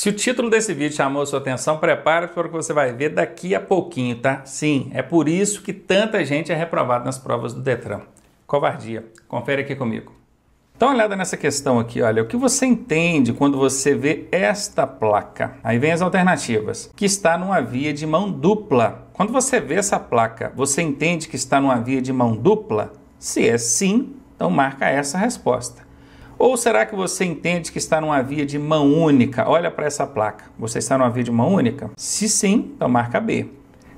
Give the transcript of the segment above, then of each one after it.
Se o título desse vídeo chamou sua atenção, prepare-se para o que você vai ver daqui a pouquinho, tá? Sim, é por isso que tanta gente é reprovada nas provas do Detran. Covardia. Confere aqui comigo. Dá uma olhada nessa questão aqui, olha. O que você entende quando você vê esta placa? Aí vem as alternativas. Que está numa via de mão dupla. Quando você vê essa placa, você entende que está numa via de mão dupla? Se é sim, então marca essa resposta. Ou será que você entende que está numa via de mão única? Olha para essa placa. Você está numa via de mão única? Se sim, então marca B.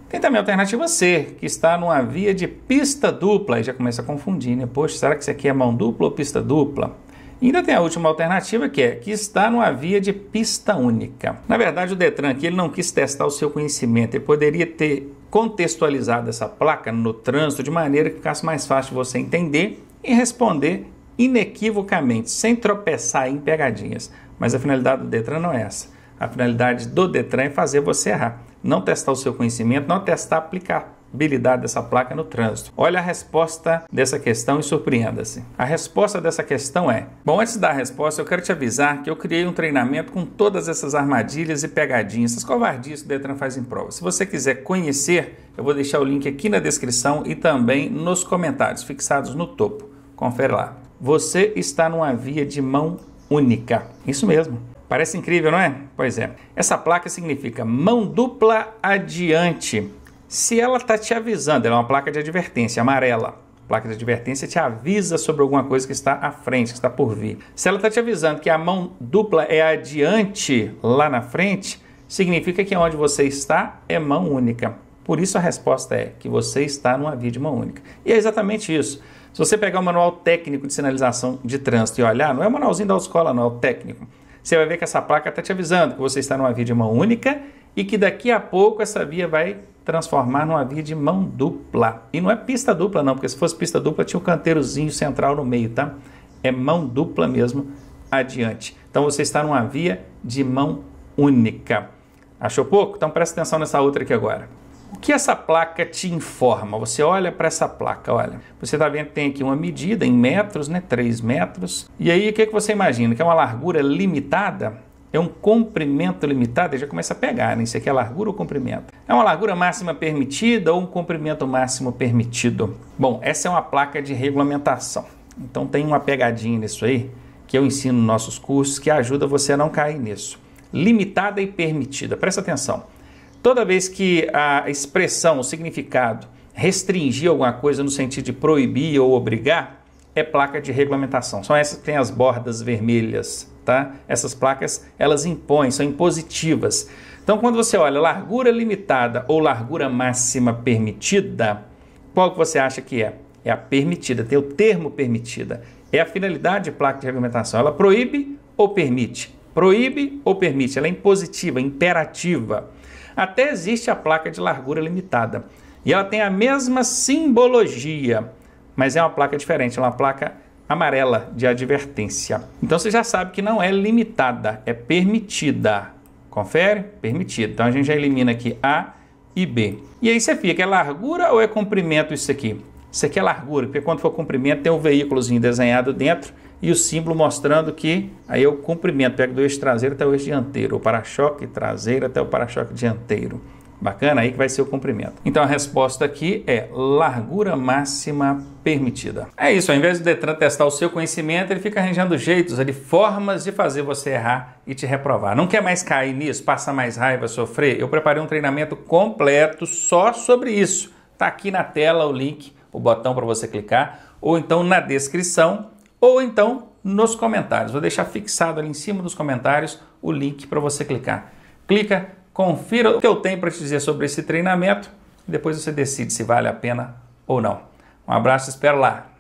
Tem também a alternativa C, que está numa via de pista dupla. Aí já começa a confundir, né? Poxa, será que isso aqui é mão dupla ou pista dupla? E ainda tem a última alternativa, que é que está numa via de pista única. Na verdade, o Detran aqui ele não quis testar o seu conhecimento. Ele poderia ter contextualizado essa placa no trânsito de maneira que ficasse mais fácil você entender e responder inequivocamente, sem tropeçar em pegadinhas. Mas a finalidade do Detran não é essa. A finalidade do Detran é fazer você errar, não testar o seu conhecimento, não testar a aplicabilidade dessa placa no trânsito. Olha a resposta dessa questão e surpreenda-se. A resposta dessa questão é: Bom, antes da resposta, eu quero te avisar que eu criei um treinamento com todas essas armadilhas e pegadinhas, essas covardias que o Detran faz em prova. Se você quiser conhecer, eu vou deixar o link aqui na descrição e também nos comentários fixados no topo. Confere lá você está numa via de mão única. Isso mesmo. Parece incrível, não é? Pois é. Essa placa significa mão dupla adiante. Se ela está te avisando, ela é uma placa de advertência amarela. placa de advertência te avisa sobre alguma coisa que está à frente, que está por vir. Se ela está te avisando que a mão dupla é adiante lá na frente, significa que onde você está é mão única. Por isso a resposta é que você está numa via de mão única. E é exatamente isso. Se você pegar o manual técnico de sinalização de trânsito e olhar, não é o manualzinho da autoescola, não, é o técnico. Você vai ver que essa placa está te avisando que você está numa via de mão única e que daqui a pouco essa via vai transformar numa via de mão dupla. E não é pista dupla, não, porque se fosse pista dupla tinha um canteirozinho central no meio, tá? É mão dupla mesmo adiante. Então você está numa via de mão única. Achou pouco? Então presta atenção nessa outra aqui agora. O que essa placa te informa? Você olha para essa placa, olha. Você está vendo que tem aqui uma medida em metros, né? 3 metros. E aí o que, é que você imagina? Que é uma largura limitada? É um comprimento limitado? Ele já começa a pegar, né? Isso aqui é largura ou comprimento? É uma largura máxima permitida ou um comprimento máximo permitido? Bom, essa é uma placa de regulamentação. Então tem uma pegadinha nisso aí que eu ensino nos nossos cursos que ajuda você a não cair nisso. Limitada e permitida. Presta atenção. Toda vez que a expressão, o significado, restringir alguma coisa no sentido de proibir ou obrigar, é placa de regulamentação. São essas que têm as bordas vermelhas, tá? Essas placas, elas impõem, são impositivas. Então, quando você olha largura limitada ou largura máxima permitida, qual que você acha que é? É a permitida, tem o termo permitida. É a finalidade de placa de regulamentação. Ela proíbe ou permite? Proíbe ou permite? Ela é impositiva, imperativa até existe a placa de largura limitada. E ela tem a mesma simbologia, mas é uma placa diferente, é uma placa amarela de advertência. Então você já sabe que não é limitada, é permitida. Confere? Permitida. Então a gente já elimina aqui A e B. E aí você fica, é largura ou é comprimento isso aqui? Isso aqui é largura, porque quando for comprimento tem um veículozinho desenhado dentro e o símbolo mostrando que aí eu é cumprimento, pega do eixo traseiro até o eixo dianteiro, o para-choque traseiro até o para-choque dianteiro. Bacana? Aí que vai ser o comprimento. Então a resposta aqui é largura máxima permitida. É isso, ao invés do Detran testar o seu conhecimento, ele fica arranjando jeitos ali, formas de fazer você errar e te reprovar. Não quer mais cair nisso, passar mais raiva, sofrer? Eu preparei um treinamento completo só sobre isso. Tá aqui na tela o link, o botão para você clicar, ou então na descrição ou então nos comentários. Vou deixar fixado ali em cima dos comentários o link para você clicar. Clica, confira o que eu tenho para te dizer sobre esse treinamento e depois você decide se vale a pena ou não. Um abraço, espero lá.